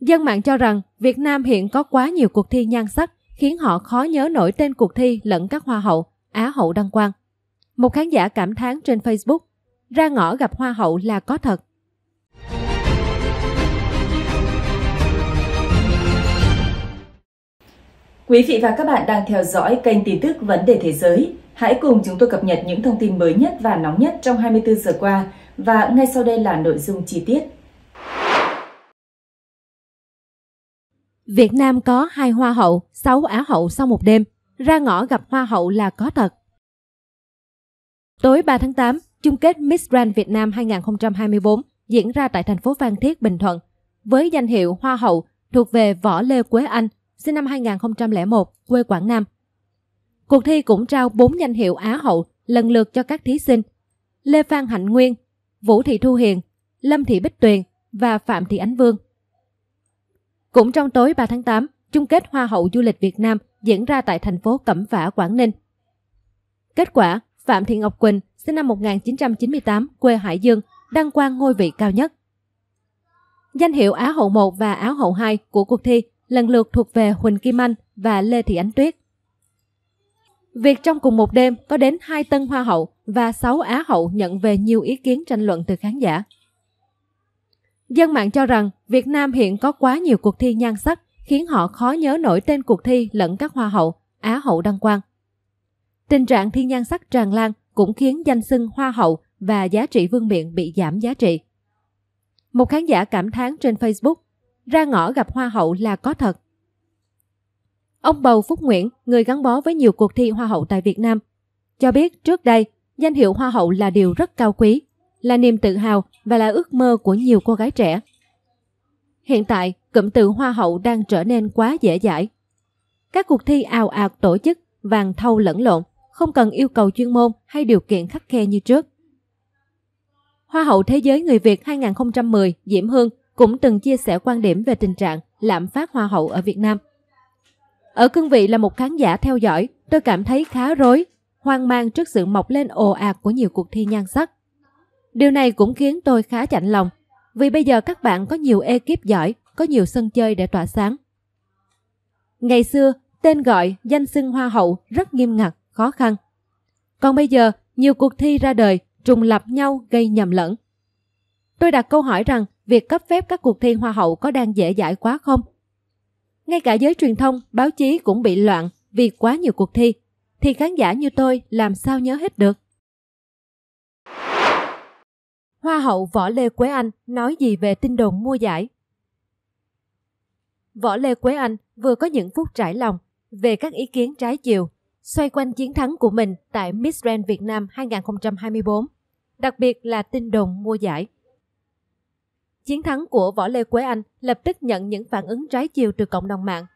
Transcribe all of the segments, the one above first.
Dân mạng cho rằng Việt Nam hiện có quá nhiều cuộc thi nhan sắc khiến họ khó nhớ nổi tên cuộc thi lẫn các hoa hậu, Á hậu đăng quang. Một khán giả cảm thán trên Facebook, ra ngõ gặp hoa hậu là có thật. Quý vị và các bạn đang theo dõi kênh tin tức Vấn đề Thế giới. Hãy cùng chúng tôi cập nhật những thông tin mới nhất và nóng nhất trong 24 giờ qua và ngay sau đây là nội dung chi tiết. Việt Nam có hai hoa hậu, sáu á hậu sau một đêm. Ra ngõ gặp hoa hậu là có thật. Tối 3 tháng 8, chung kết Miss Grand Việt Nam 2024 diễn ra tại thành phố Phan Thiết, Bình Thuận. Với danh hiệu Hoa hậu thuộc về Võ Lê Quế Anh, sinh năm 2001, quê Quảng Nam. Cuộc thi cũng trao 4 danh hiệu Á hậu lần lượt cho các thí sinh Lê Phan Hạnh Nguyên, Vũ Thị Thu Hiền, Lâm Thị Bích Tuyền và Phạm Thị Ánh Vương. Cũng trong tối 3 tháng 8, chung kết Hoa hậu du lịch Việt Nam diễn ra tại thành phố Cẩm Phả, Quảng Ninh. Kết quả, Phạm Thị Ngọc Quỳnh, sinh năm 1998, quê Hải Dương, đăng quang ngôi vị cao nhất. Danh hiệu Á hậu 1 và Á hậu 2 của cuộc thi lần lượt thuộc về Huỳnh Kim Anh và Lê Thị Ánh Tuyết. Việc trong cùng một đêm có đến 2 tân hoa hậu và 6 á hậu nhận về nhiều ý kiến tranh luận từ khán giả. Dân mạng cho rằng Việt Nam hiện có quá nhiều cuộc thi nhan sắc khiến họ khó nhớ nổi tên cuộc thi lẫn các hoa hậu, á hậu đăng quang. Tình trạng thi nhan sắc tràn lan cũng khiến danh xưng hoa hậu và giá trị vương miện bị giảm giá trị. Một khán giả cảm thán trên Facebook, ra ngõ gặp hoa hậu là có thật. Ông Bầu Phúc Nguyễn, người gắn bó với nhiều cuộc thi hoa hậu tại Việt Nam, cho biết trước đây danh hiệu hoa hậu là điều rất cao quý là niềm tự hào và là ước mơ của nhiều cô gái trẻ. Hiện tại, cụm từ Hoa hậu đang trở nên quá dễ dãi. Các cuộc thi ào ạt tổ chức, vàng thâu lẫn lộn, không cần yêu cầu chuyên môn hay điều kiện khắc khe như trước. Hoa hậu Thế giới người Việt 2010 Diễm Hương cũng từng chia sẻ quan điểm về tình trạng lạm phát hoa hậu ở Việt Nam. Ở cương vị là một khán giả theo dõi, tôi cảm thấy khá rối, hoang mang trước sự mọc lên ồ ạt của nhiều cuộc thi nhan sắc. Điều này cũng khiến tôi khá chạnh lòng, vì bây giờ các bạn có nhiều ekip giỏi, có nhiều sân chơi để tỏa sáng. Ngày xưa, tên gọi, danh xưng hoa hậu rất nghiêm ngặt, khó khăn. Còn bây giờ, nhiều cuộc thi ra đời trùng lập nhau gây nhầm lẫn. Tôi đặt câu hỏi rằng việc cấp phép các cuộc thi hoa hậu có đang dễ dãi quá không? Ngay cả giới truyền thông, báo chí cũng bị loạn vì quá nhiều cuộc thi, thì khán giả như tôi làm sao nhớ hết được? Hoa hậu Võ Lê Quế Anh nói gì về tin đồn mua giải? Võ Lê Quế Anh vừa có những phút trải lòng về các ý kiến trái chiều xoay quanh chiến thắng của mình tại Miss Grand Việt Nam 2024, đặc biệt là tin đồn mua giải. Chiến thắng của Võ Lê Quế Anh lập tức nhận những phản ứng trái chiều từ cộng đồng mạng.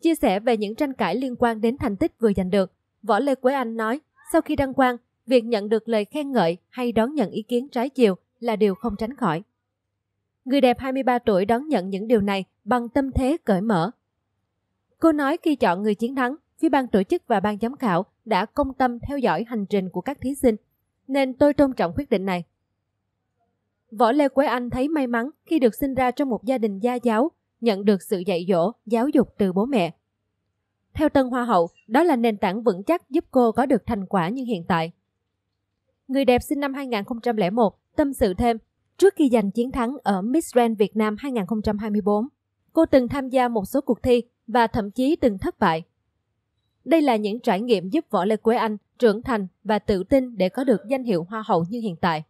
Chia sẻ về những tranh cãi liên quan đến thành tích vừa giành được, Võ Lê Quế Anh nói, sau khi đăng quang, việc nhận được lời khen ngợi hay đón nhận ý kiến trái chiều là điều không tránh khỏi. Người đẹp 23 tuổi đón nhận những điều này bằng tâm thế cởi mở. Cô nói khi chọn người chiến thắng, phía ban tổ chức và ban giám khảo đã công tâm theo dõi hành trình của các thí sinh, nên tôi tôn trọng quyết định này. Võ Lê Quế Anh thấy may mắn khi được sinh ra trong một gia đình gia giáo, nhận được sự dạy dỗ, giáo dục từ bố mẹ. Theo Tân Hoa Hậu, đó là nền tảng vững chắc giúp cô có được thành quả như hiện tại. Người đẹp sinh năm 2001 tâm sự thêm, trước khi giành chiến thắng ở Miss Grand Việt Nam 2024, cô từng tham gia một số cuộc thi và thậm chí từng thất bại. Đây là những trải nghiệm giúp Võ Lê Quế Anh trưởng thành và tự tin để có được danh hiệu Hoa hậu như hiện tại.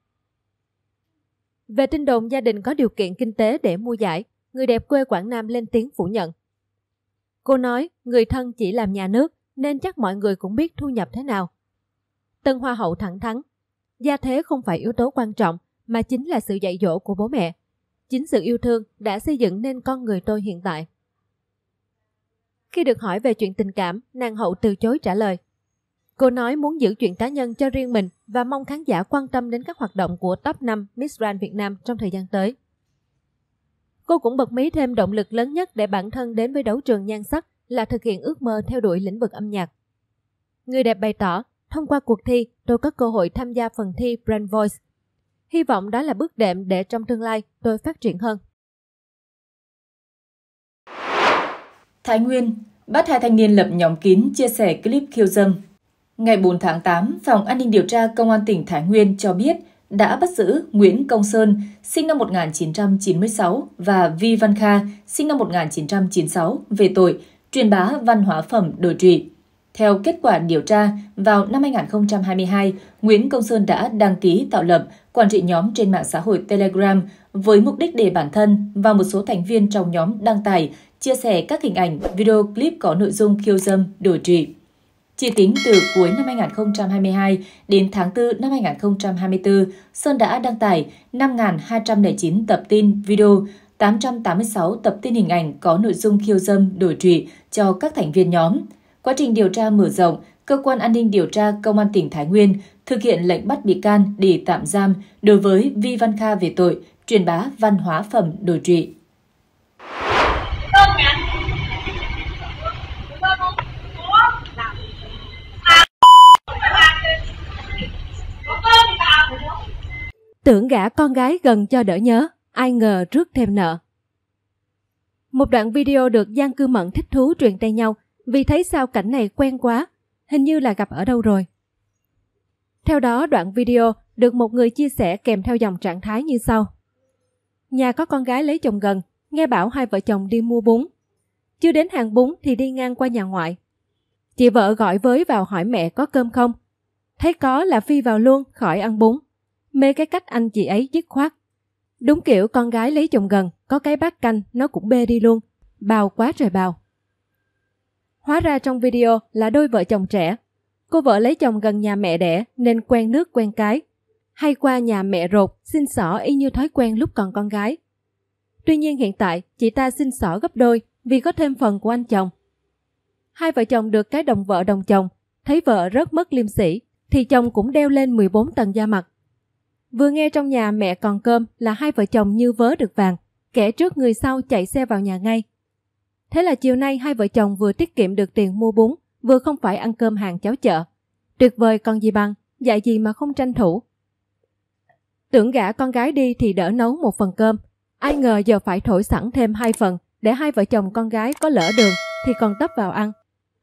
Về tin đồn gia đình có điều kiện kinh tế để mua giải, người đẹp quê Quảng Nam lên tiếng phủ nhận. Cô nói người thân chỉ làm nhà nước nên chắc mọi người cũng biết thu nhập thế nào. Tân Hoa hậu thẳng thắn, Gia thế không phải yếu tố quan trọng, mà chính là sự dạy dỗ của bố mẹ. Chính sự yêu thương đã xây dựng nên con người tôi hiện tại. Khi được hỏi về chuyện tình cảm, nàng hậu từ chối trả lời. Cô nói muốn giữ chuyện cá nhân cho riêng mình và mong khán giả quan tâm đến các hoạt động của top 5 Miss Grand Việt Nam trong thời gian tới. Cô cũng bật mí thêm động lực lớn nhất để bản thân đến với đấu trường nhan sắc là thực hiện ước mơ theo đuổi lĩnh vực âm nhạc. Người đẹp bày tỏ Thông qua cuộc thi, tôi có cơ hội tham gia phần thi Brand Voice. Hy vọng đó là bước đệm để trong tương lai tôi phát triển hơn. Thái Nguyên, bắt hai thanh niên lập nhóm kín chia sẻ clip khiêu dâm. Ngày 4 tháng 8, Phòng An ninh điều tra Công an tỉnh Thái Nguyên cho biết đã bắt giữ Nguyễn Công Sơn, sinh năm 1996 và Vi Văn Kha, sinh năm 1996 về tội truyền bá văn hóa phẩm đồi trụy. Theo kết quả điều tra, vào năm 2022, Nguyễn Công Sơn đã đăng ký tạo lập, quản trị nhóm trên mạng xã hội Telegram với mục đích để bản thân và một số thành viên trong nhóm đăng tải, chia sẻ các hình ảnh, video clip có nội dung khiêu dâm, đổi trụy. Chỉ tính từ cuối năm 2022 đến tháng 4 năm 2024, Sơn đã đăng tải 5.209 tập tin video, 886 tập tin hình ảnh có nội dung khiêu dâm, đổi trụy cho các thành viên nhóm. Quá trình điều tra mở rộng, cơ quan an ninh điều tra công an tỉnh Thái Nguyên thực hiện lệnh bắt bị can để tạm giam đối với Vi Văn Kha về tội truyền bá văn hóa phẩm đồi trụy. Tưởng gã con gái gần cho đỡ nhớ, ai ngờ trước thêm nợ. Một đoạn video được Giang Cư Mận thích thú truyền tay nhau vì thấy sao cảnh này quen quá, hình như là gặp ở đâu rồi. Theo đó đoạn video được một người chia sẻ kèm theo dòng trạng thái như sau. Nhà có con gái lấy chồng gần, nghe bảo hai vợ chồng đi mua bún. Chưa đến hàng bún thì đi ngang qua nhà ngoại. Chị vợ gọi với vào hỏi mẹ có cơm không. Thấy có là phi vào luôn, khỏi ăn bún. Mê cái cách anh chị ấy dứt khoát. Đúng kiểu con gái lấy chồng gần, có cái bát canh nó cũng bê đi luôn. Bào quá trời bào. Hóa ra trong video là đôi vợ chồng trẻ. Cô vợ lấy chồng gần nhà mẹ đẻ nên quen nước quen cái. Hay qua nhà mẹ rột, xin xỏ y như thói quen lúc còn con gái. Tuy nhiên hiện tại, chị ta xin xỏ gấp đôi vì có thêm phần của anh chồng. Hai vợ chồng được cái đồng vợ đồng chồng, thấy vợ rất mất liêm sỉ, thì chồng cũng đeo lên 14 tầng da mặt. Vừa nghe trong nhà mẹ còn cơm là hai vợ chồng như vớ được vàng, kẻ trước người sau chạy xe vào nhà ngay. Thế là chiều nay hai vợ chồng vừa tiết kiệm được tiền mua bún, vừa không phải ăn cơm hàng cháo chợ. Tuyệt vời còn gì bằng, dạy gì mà không tranh thủ. Tưởng gã con gái đi thì đỡ nấu một phần cơm. Ai ngờ giờ phải thổi sẵn thêm hai phần để hai vợ chồng con gái có lỡ đường thì còn tấp vào ăn.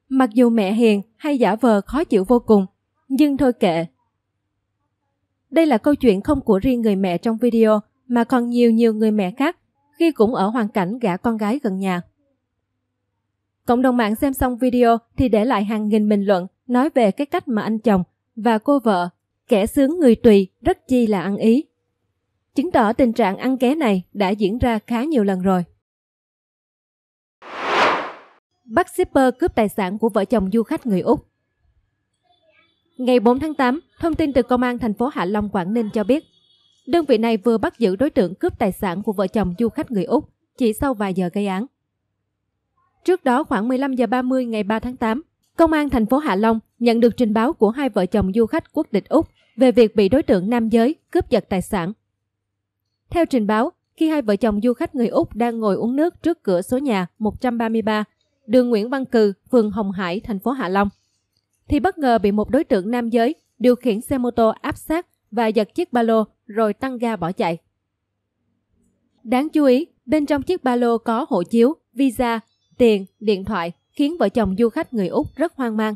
Mặc dù mẹ hiền hay giả vờ khó chịu vô cùng, nhưng thôi kệ. Đây là câu chuyện không của riêng người mẹ trong video mà còn nhiều nhiều người mẹ khác khi cũng ở hoàn cảnh gã con gái gần nhà. Cộng đồng mạng xem xong video thì để lại hàng nghìn bình luận nói về cái cách mà anh chồng và cô vợ, kẻ sướng người tùy, rất chi là ăn ý. Chứng tỏ tình trạng ăn ké này đã diễn ra khá nhiều lần rồi. Bắt shipper cướp tài sản của vợ chồng du khách người Úc Ngày 4 tháng 8, thông tin từ Công an thành phố Hạ Long, Quảng Ninh cho biết, đơn vị này vừa bắt giữ đối tượng cướp tài sản của vợ chồng du khách người Úc chỉ sau vài giờ gây án. Trước đó khoảng 15 giờ 30 ngày 3 tháng 8, Công an thành phố Hạ Long nhận được trình báo của hai vợ chồng du khách quốc tịch Úc về việc bị đối tượng nam giới cướp giật tài sản. Theo trình báo, khi hai vợ chồng du khách người Úc đang ngồi uống nước trước cửa số nhà 133, đường Nguyễn Văn Cừ, phường Hồng Hải, thành phố Hạ Long, thì bất ngờ bị một đối tượng nam giới điều khiển xe mô tô áp sát và giật chiếc ba lô rồi tăng ga bỏ chạy. Đáng chú ý, bên trong chiếc ba lô có hộ chiếu, visa tiền, điện thoại khiến vợ chồng du khách người Úc rất hoang mang.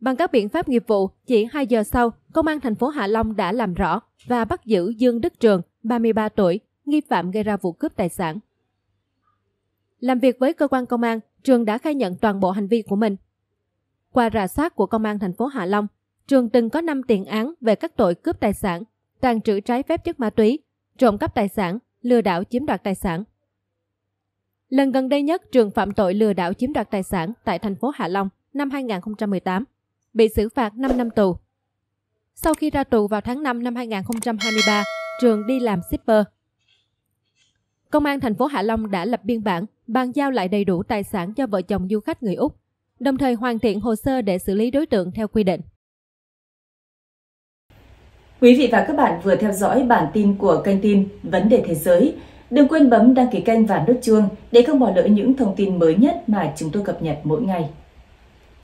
Bằng các biện pháp nghiệp vụ, chỉ 2 giờ sau, công an thành phố Hạ Long đã làm rõ và bắt giữ Dương Đức Trường, 33 tuổi, nghi phạm gây ra vụ cướp tài sản. Làm việc với cơ quan công an, Trường đã khai nhận toàn bộ hành vi của mình. Qua rà soát của công an thành phố Hạ Long, Trường từng có 5 tiền án về các tội cướp tài sản, tàn trữ trái phép chất ma túy, trộm cắp tài sản, lừa đảo chiếm đoạt tài sản. Lần gần đây nhất, trường phạm tội lừa đảo chiếm đoạt tài sản tại thành phố Hạ Long năm 2018, bị xử phạt 5 năm tù. Sau khi ra tù vào tháng 5 năm 2023, trường đi làm shipper. Công an thành phố Hạ Long đã lập biên bản, bàn giao lại đầy đủ tài sản cho vợ chồng du khách người Úc, đồng thời hoàn thiện hồ sơ để xử lý đối tượng theo quy định. Quý vị và các bạn vừa theo dõi bản tin của kênh tin Vấn đề Thế giới – Đừng quên bấm đăng ký kênh và nút chuông để không bỏ lỡ những thông tin mới nhất mà chúng tôi cập nhật mỗi ngày.